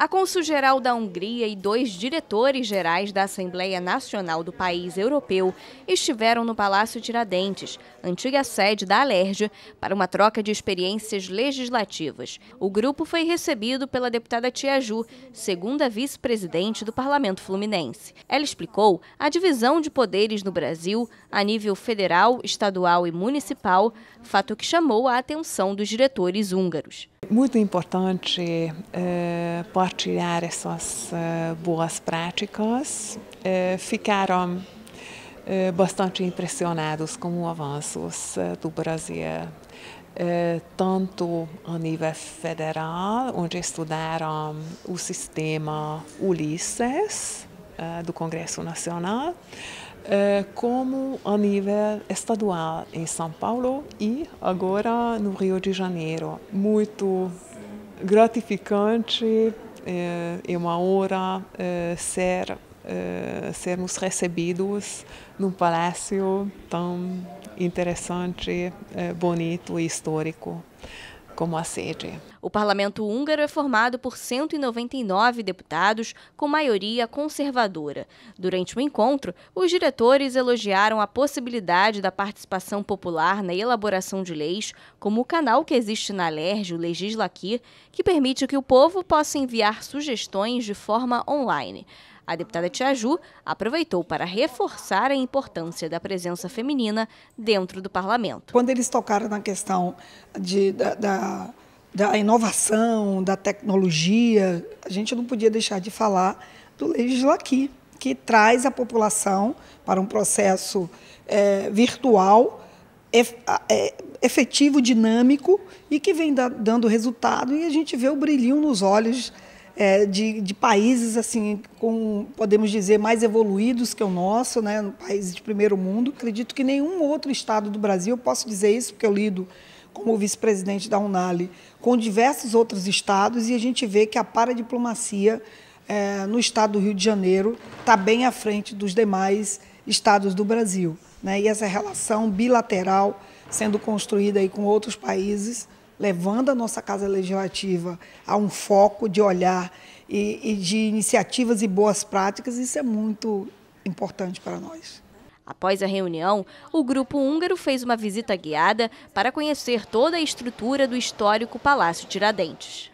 A Consul Geral da Hungria e dois diretores gerais da Assembleia Nacional do país europeu estiveram no Palácio Tiradentes, antiga sede da Alerj, para uma troca de experiências legislativas. O grupo foi recebido pela deputada Tiaju, segunda vice-presidente do Parlamento Fluminense. Ela explicou a divisão de poderes no Brasil a nível federal, estadual e municipal, fato que chamou a atenção dos diretores húngaros. Muito importante eh, partilhar essas eh, boas práticas. Eh, ficaram eh, bastante impressionados com o avanço eh, do Brasil, eh, tanto a nível federal, onde estudaram o sistema Ulisses, uh, do Congresso Nacional, uh, como a nível estadual em São Paulo e agora no Rio de Janeiro. Muito gratificante e eh, é uma honra ser sermos recebidos num palácio tão interessante, bonito e histórico como a sede. O parlamento húngaro é formado por 199 deputados, com maioria conservadora. Durante o encontro, os diretores elogiaram a possibilidade da participação popular na elaboração de leis, como o canal que existe na LERJ, o Legislaqui, que permite que o povo possa enviar sugestões de forma online. A deputada Tiaju aproveitou para reforçar a importância da presença feminina dentro do parlamento. Quando eles tocaram na questão de, da, da, da inovação, da tecnologia, a gente não podia deixar de falar do Legislaqui, que traz a população para um processo é, virtual, é, efetivo, dinâmico e que vem dando resultado e a gente vê o brilhinho nos olhos é, de, de, países assim com podemos dizer mais evoluídos que o nosso, né, no países de primeiro mundo. Acredito que nenhum outro estado do Brasil, posso dizer isso porque eu lido como vice-presidente da Unali com diversos outros estados e a gente vê que a paradiplomacia é, no estado do Rio de Janeiro está bem à frente dos demais estados do Brasil, né? E essa relação bilateral sendo construída aí com outros países levando a nossa Casa Legislativa a um foco de olhar e, e de iniciativas e boas práticas, isso é muito importante para nós. Após a reunião, o grupo húngaro fez uma visita guiada para conhecer toda a estrutura do histórico Palácio Tiradentes.